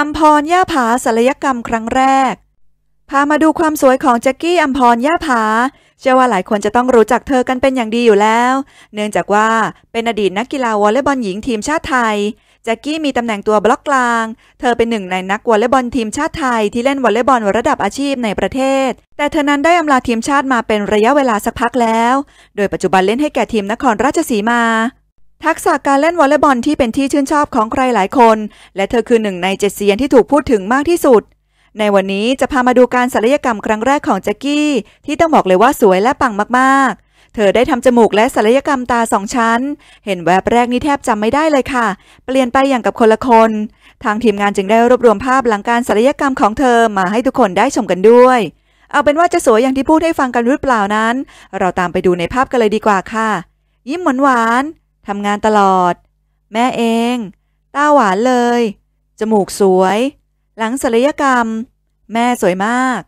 อัมพรย่าผาศัลยกรรมครั้งแรก พามาดูความสวยของแจ็กกี้อัมพรย่าผาเชื่อว่าหลายคนจะต้องรู้จักเธอกันเป็นอย่างดีอยู่แล้ว เนื่องจากว่าเป็นอดีตนักกีฬาวอลเลย์บอลหญิงทีมชาติไทย แจ็กกี้มีตำแหน่งตัวบล็อกกลาง เธอเป็นหนึ่งในนักวอลเลย์บอลทีมชาติไทย ที่เล่นวอลเลย์บอลระดับอาชีพในประเทศ แต่เธอนั้นได้อำลาทีมชาติมาเป็นระยะเวลาสักพักแล้ว โดยปัจจุบันเล่นให้แก่ทีมนครราชสีมาทักษะการเล่นวอลเลย์บอลที่เป็นที่ชื่นชอบของใครหลายคน และเธอคือหนึ่งในเจ็ดเซียนที่ถูกพูดถึงมากที่สุด ในวันนี้จะพามาดูการศัลยกรรมครั้งแรกของแจ็กกี้ ที่ต้องบอกเลยว่าสวยและปังมากๆ เธอได้ทำจมูกและศัลยกรรมตาสองชั้น เห็นแวบแรกนี่แทบจำไม่ได้เลยค่ะ เปลี่ยนไปอย่างกับคนละคน ทางทีมงานจึงได้รวบรวมภาพหลังการศัลยกรรมของเธอมาให้ทุกคนได้ชมกันด้วย เอาเป็นว่าจะสวยอย่างที่พูดให้ฟังกันหรือเปล่านั้น เราตามไปดูในภาพกันเลยดีกว่าค่ะ ยิ้มหวานหวานทำงานตลอด แม่เองตาหวานเลย จมูกสวย หลังศัลยกรรม แม่สวยมาก